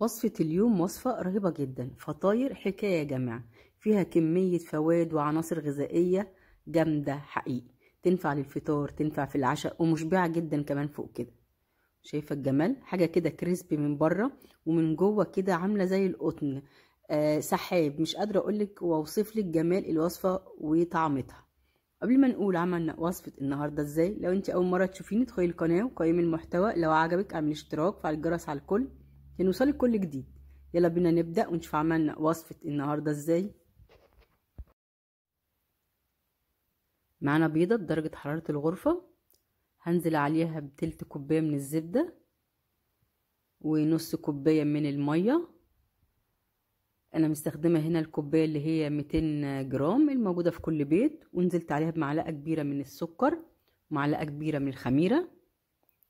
وصفة اليوم وصفة رهيبة جدا فطاير حكاية يا جماعة فيها كمية فوائد وعناصر غذائية جامدة حقيقي تنفع للفطار تنفع في العشاء ومشبعة جدا كمان فوق كده شايفة الجمال حاجة كده كريسبي من بره ومن جوه كده عاملة زي القطن آه سحاب مش قادرة اقولك واوصفلك جمال الوصفة وطعمتها قبل ما نقول عملنا وصفة النهاردة ازاي لو انت اول مرة تشوفيني ادخلي القناة وقيمي المحتوى لو عجبك اعمل اشتراك وفعل الجرس على الكل لنوصل لكل جديد يلا بينا نبدأ ونشوف عملنا وصفة النهاردة ازاي معانا بيضة بدرجة حرارة الغرفة هنزل عليها بتلت كوباية من الزبدة ونص كوباية من المية انا مستخدمة هنا الكوباية اللي هي 200 جرام الموجودة في كل بيت ونزلت عليها بمعلقة كبيرة من السكر ومعلقة كبيرة من الخميرة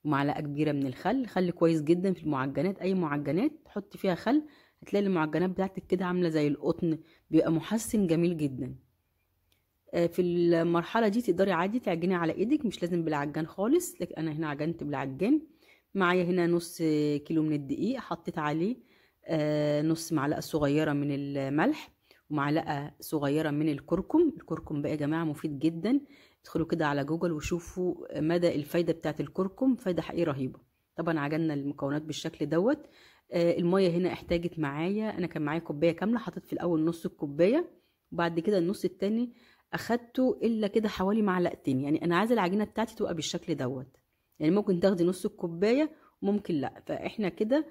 ومعلقه كبيره من الخل خل كويس جدا في المعجنات اي معجنات تحطي فيها خل هتلاقي المعجنات بتاعتك كده عامله زي القطن بيبقى محسن جميل جدا آه، في المرحله دي تقدري عادي تعجني على ايدك مش لازم بالعجان خالص لكن انا هنا عجنت بالعجان معايا هنا نص كيلو من الدقيق حطيت عليه آه، نص معلقه صغيره من الملح ومعلقه صغيره من الكركم الكركم بقى يا جماعه مفيد جدا ادخلوا كده على جوجل وشوفوا مدى الفايدة بتاعة الكركم فايدة حقيقية رهيبة طبعا عجلنا المكونات بالشكل دوت آه، المية هنا احتاجت معايا انا كان معايا كوباية كاملة حطيت في الاول نص الكوباية وبعد كده النص التاني اخدته الا كده حوالي معلقتين يعني انا عايزة العجينة بتاعتي تبقى بالشكل دوت يعني ممكن تاخدي نص الكوباية ممكن لا فاحنا كده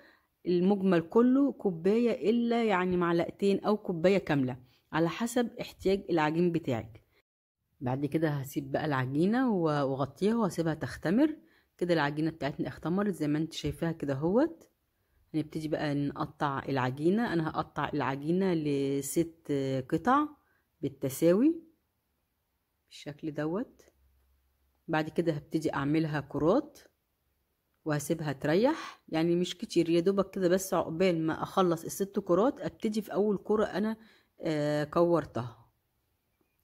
المجمل كله كوباية الا يعني معلقتين او كوباية كاملة على حسب احتياج العجين بتاعك بعد كده هسيب بقى العجينة واغطيها واسيبها تختمر كده العجينة بتاعتنا اختمرت زي ما انت شايفاها كده اهوت هنبتدي بقى نقطع العجينة انا هقطع العجينة لست قطع بالتساوي بالشكل دوت بعد كده هبتدي اعملها كرات وهسيبها تريح يعني مش كتير يا دوبك كده بس عقبال ما اخلص الست كرات ابتدي في اول كرة انا آه كورتها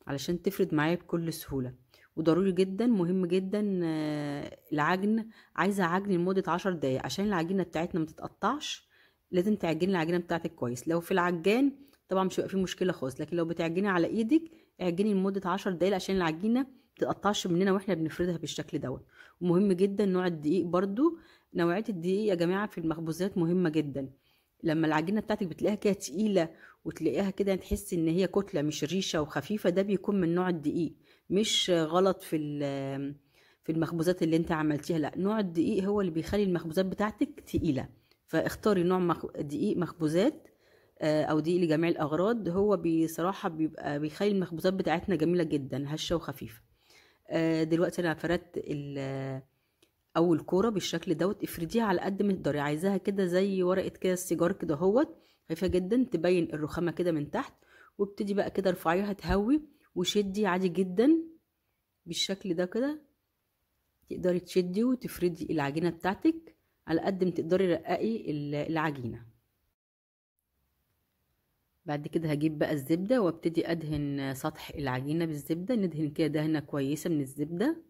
علشان تفرد معايا بكل سهولة وضروري جدا مهم جدا آه، العجن عايزة عجن لمدة عشر دقايق عشان العجينة بتاعتنا متتقطعش لازم تعجني العجينة بتاعتك كويس لو في العجان طبعا مش هيبقى فيه مشكلة خالص لكن لو بتعجني على ايدك اعجني لمدة عشر دقايق عشان العجينة متتقطعش مننا واحنا بنفردها بالشكل دوت ومهم جدا نوع الدقيق برضو نوعية الدقيق يا جماعة في المخبوزات مهمة جدا لما العجينه بتاعتك بتلاقيها كده تقيله وتلاقيها كده تحس ان هي كتله مش ريشه وخفيفه ده بيكون من نوع الدقيق مش غلط في في المخبوزات اللي انت عملتيها لا نوع الدقيق هو اللي بيخلي المخبوزات بتاعتك تقيله فاختاري نوع دقيق مخبوزات آه، او دقيق لجميع الاغراض هو بصراحه بيبقى بيخلي المخبوزات بتاعتنا جميله جدا هشه وخفيفه آه، دلوقتي انا فردت او الكوره بالشكل دوت افرديها على قد ما تقدري عايزاها كده زي ورقه كده السيجار كده اهوت خفيفه جدا تبين الرخامه كده من تحت وابتدي بقى كده ارفعيها تهوي وشدي عادي جدا بالشكل ده كده تقدري تشدي وتفردي العجينه بتاعتك على قد ما تقدري رققي العجينه بعد كده هجيب بقى الزبده وابتدي ادهن سطح العجينه بالزبده ندهن كده دهنه كويسه من الزبده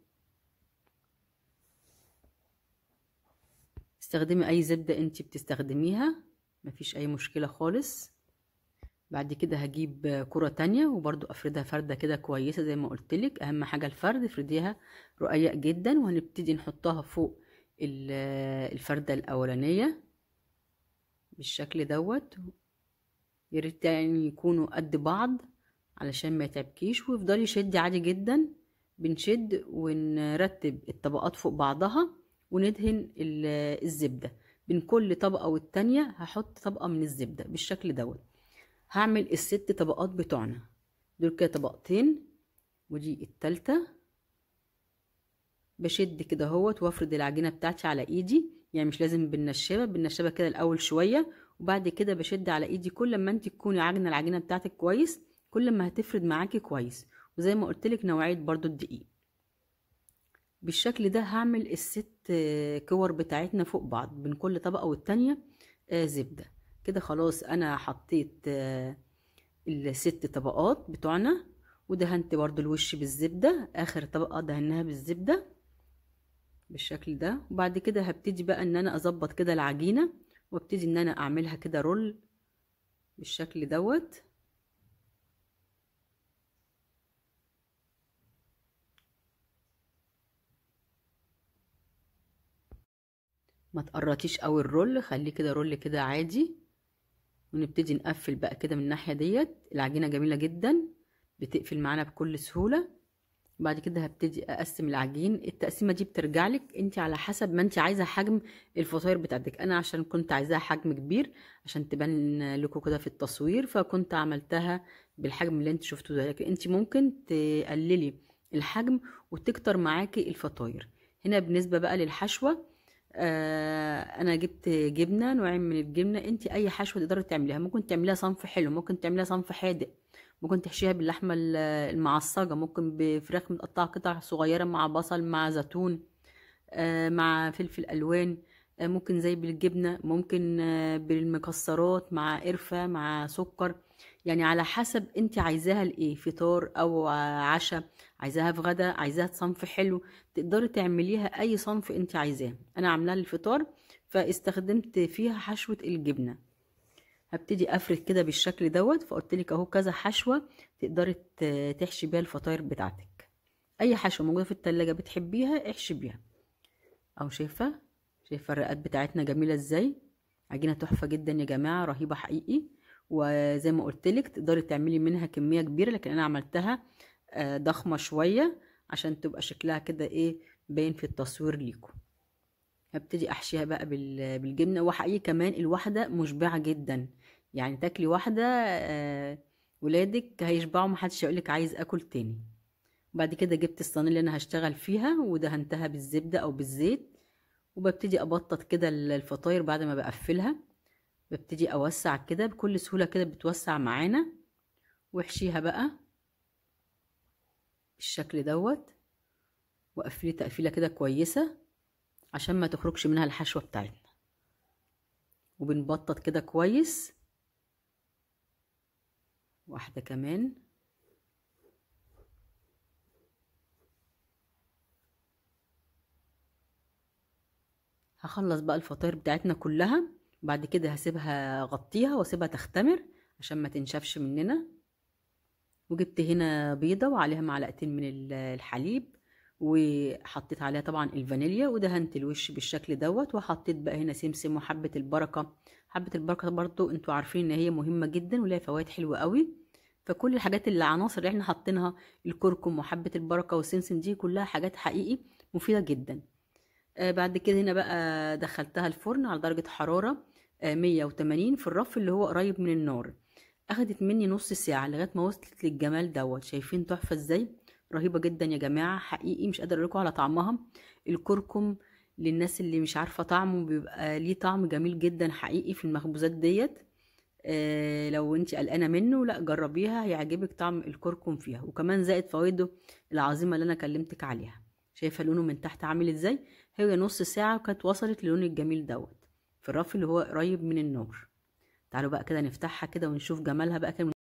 استخدمي اي زبدة انت بتستخدميها مفيش اي مشكلة خالص بعد كده هجيب كرة تانية وبرضو افردها فردة كده كويسة زي ما قلتلك اهم حاجة الفرد افرديها رقيق جدا وهنبتدي نحطها فوق الفردة الاولانية بالشكل دوت ياريت يعني يكونوا قد بعض علشان ما يتعبكيش وافضلي شدي عادي جدا بنشد ونرتب الطبقات فوق بعضها وندهن الزبدة بين كل طبقة والتانية هحط طبقة من الزبدة بالشكل دوت هعمل الست طبقات بتوعنا دول كده طبقتين ودي التالتة بشد كده اهوت وافرد العجينة بتاعتي على ايدي يعني مش لازم بالنشابة بالنشابة كده الاول شوية وبعد كده بشد على ايدي كل ما انت تكوني عاجنة العجينة بتاعتك كويس كل ما هتفرد معاكي كويس وزي ما قلتلك نوعية برضو الدقيق بالشكل ده هعمل الست كور بتاعتنا فوق بعض بين كل طبقة والتانية آه، زبدة كده خلاص انا حطيت آه، الست طبقات بتوعنا ودهنت برضو الوش بالزبدة اخر طبقة دهناها بالزبدة بالشكل ده وبعد كده هبتدي بقى ان انا اظبط كده العجينة وابتدي ان انا اعملها كده رول بالشكل دوت ما تقرطيش قوي الرول خليه كده رول كده عادي ونبتدي نقفل بقى كده من الناحيه ديت العجينه جميله جدا بتقفل معانا بكل سهوله بعد كده هبتدي اقسم العجين التقسيمه دي بترجع لك انت على حسب ما انت عايزه حجم الفطاير بتاعتك انا عشان كنت عايزاها حجم كبير عشان تبان لكم كده في التصوير فكنت عملتها بالحجم اللي انت شفته ده لكن انت ممكن تقللي الحجم وتكتر معاكي الفطاير هنا بالنسبه بقى للحشوه آه انا جبت جبنه نوعين من الجبنه انت اي حشوه تقدري تعمليها ممكن تعمليها صنف حلو ممكن تعمليها صنف حادق ممكن تحشيها باللحمه المعصجه ممكن بفراخ متقطعه قطع صغيره مع بصل مع زيتون آه مع فلفل الوان آه، ممكن زي بالجبنه ممكن آه، بالمكسرات مع قرفه مع سكر يعني على حسب انت عايزاها لايه فطار او عشاء عايزاها في غدا عايزاها صنف حلو تقدري تعمليها اي صنف انت عايزاه انا عاملاها للفطار فاستخدمت فيها حشوه الجبنه هبتدي افرد كده بالشكل دوت فقلت لك اهو كذا حشوه تقدري تحشي بيها الفطاير بتاعتك اي حشوه موجوده في التلاجة بتحبيها احشي بيها او شايفه شايفه الرقات بتاعتنا جميله ازاي عجينه تحفه جدا يا جماعه رهيبه حقيقي وزي ما قلت لك تقدري تعملي منها كميه كبيره لكن انا عملتها آه، ضخمه شويه عشان تبقى شكلها كده ايه باين في التصوير ليكم هبتدي احشيها بقى بالجبنه وحقيقي كمان الواحده مشبعه جدا يعني تاكلي واحده آه، ولادك هيشبعوا محدش هيقولك عايز اكل تاني بعد كده جبت الصينيه اللي انا هشتغل فيها ودهنتها بالزبده او بالزيت وببتدي ابطط كده الفطاير بعد ما بقفلها ببتدي اوسع كده بكل سهوله كده بتوسع معانا وحشيها بقى بالشكل دوت وقفلي تقفيله كده كويسه عشان ما تخرجش منها الحشوه بتاعتنا وبنبطط كده كويس واحده كمان هخلص بقى الفطاير بتاعتنا كلها بعد كده هسيبها غطيها واسيبها تختمر عشان ما تنشفش مننا وجبت هنا بيضة وعليها معلقتين من الحليب وحطيت عليها طبعا الفانيليا ودهنت الوش بالشكل دوت وحطيت بقى هنا سمسم وحبة البركة حبة البركة برضو انتوا عارفين ان هي مهمة جدا ولها فوائد حلوة قوي فكل الحاجات اللي العناصر اللي احنا حاطينها الكركم وحبة البركة والسمسم دي كلها حاجات حقيقي مفيدة جدا آه، بعد كده هنا بقى دخلتها الفرن على درجة حرارة 180 آه، في الرف اللي هو قريب من النار اخدت مني نص ساعة لغاية ما وصلت للجمال دوت شايفين تحفة ازاي رهيبة جدا يا جماعة حقيقي مش قادرة اقولكم على طعمها الكركم للناس اللي مش عارفة طعمه بيبقى ليه طعم جميل جدا حقيقي في المخبوزات ديت آه لو انت قلقانة منه لا جربيها هيعجبك طعم الكركم فيها وكمان زائد فوائده العظيمة اللي انا كلمتك عليها شايفه لونه من تحت عامل ازاي هي نص ساعه وكانت وصلت للون الجميل دوت في الرف اللي هو قريب من النور تعالوا بقى كده نفتحها كده ونشوف جمالها بقى كده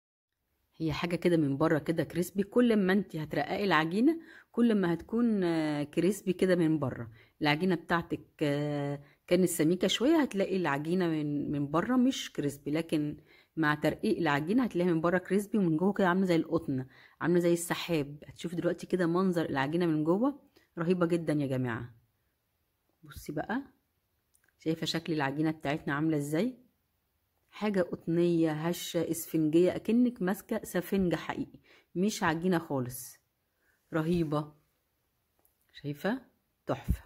هي حاجه كده من بره كده كريسبي كل ما انت هترققي العجينه كل ما هتكون آه، كريسبي كده من بره العجينه بتاعتك آه، كانت سميكه شويه هتلاقي العجينه من من بره مش كريسبي لكن مع ترقيق العجينه هتلاقيها من بره كريسبي ومن جوه كده عامله زي القطن عامله زي السحاب هتشوفي دلوقتي كده منظر العجينه من جوه رهيبة جدا يا جماعة بصي بقى شايفة شكل العجينة بتاعتنا عاملة ازاي حاجة قطنية هشة اسفنجية اكنك ماسكة سفنجة حقيقي مش عجينة خالص رهيبة شايفة تحفة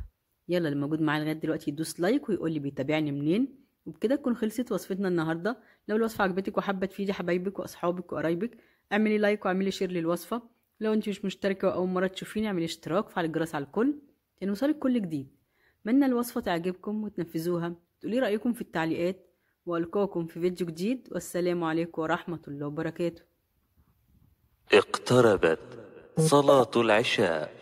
يلا اللي موجود معايا لغاية دلوقتي يدوس لايك ويقول لي بيتابعني منين وبكده تكون خلصت وصفتنا النهاردة لو الوصفة عجبتك وحابة تفيدي حبايبك واصحابك وقرايبك اعملي لايك واعملي شير للوصفة لو انت مش مشتركة أو مرة تشوفيني اعملي اشتراك فعل الجرس على الكل لأن يعني وصلك كل جديد اتمنى الوصفة تعجبكم وتنفذوها تقولي رأيكم في التعليقات وألقاكم في فيديو جديد والسلام عليكم ورحمة الله وبركاته اقتربت صلاة العشاء